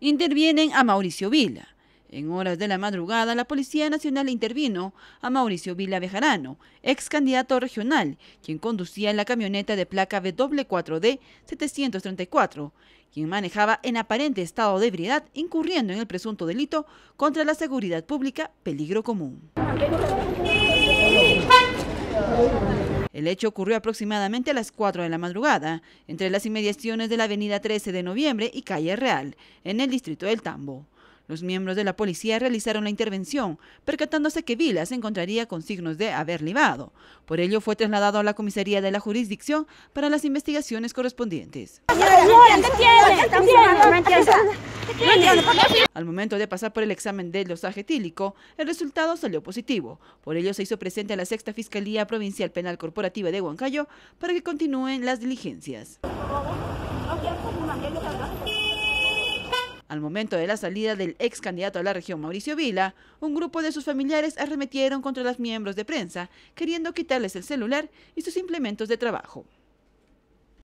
Intervienen a Mauricio Vila. En horas de la madrugada, la Policía Nacional intervino a Mauricio Vila Bejarano, ex candidato regional, quien conducía la camioneta de placa W4D-734, quien manejaba en aparente estado de ebriedad, incurriendo en el presunto delito contra la seguridad pública, peligro común. El hecho ocurrió aproximadamente a las 4 de la madrugada, entre las inmediaciones de la avenida 13 de noviembre y calle Real, en el distrito del Tambo. Los miembros de la policía realizaron la intervención, percatándose que Vila se encontraría con signos de haber libado. Por ello fue trasladado a la comisaría de la jurisdicción para las investigaciones correspondientes. Al momento de pasar por el examen del dosaje tílico, el resultado salió positivo. Por ello se hizo presente a la sexta Fiscalía Provincial Penal Corporativa de Huancayo para que continúen las diligencias. Al momento de la salida del ex candidato a la región Mauricio Vila, un grupo de sus familiares arremetieron contra los miembros de prensa, queriendo quitarles el celular y sus implementos de trabajo.